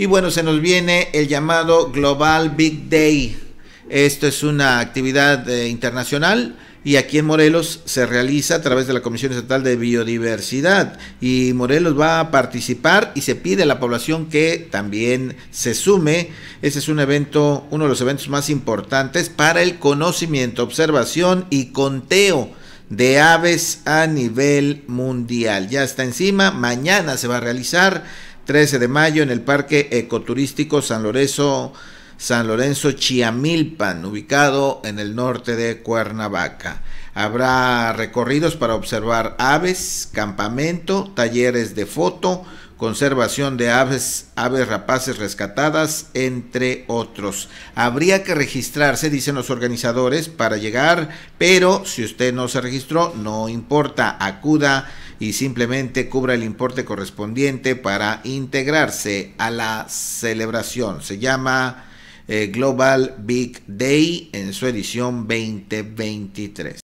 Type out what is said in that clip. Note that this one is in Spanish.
Y bueno, se nos viene el llamado Global Big Day. Esto es una actividad eh, internacional y aquí en Morelos se realiza a través de la Comisión Estatal de Biodiversidad y Morelos va a participar y se pide a la población que también se sume. Ese es un evento, uno de los eventos más importantes para el conocimiento, observación y conteo de aves a nivel mundial. Ya está encima, mañana se va a realizar 13 de mayo en el Parque Ecoturístico San Lorenzo, San Lorenzo Chiamilpan, ubicado en el norte de Cuernavaca. Habrá recorridos para observar aves, campamento, talleres de foto, conservación de aves, aves rapaces rescatadas, entre otros. Habría que registrarse, dicen los organizadores, para llegar, pero si usted no se registró, no importa, acuda y simplemente cubra el importe correspondiente para integrarse a la celebración. Se llama eh, Global Big Day en su edición 2023.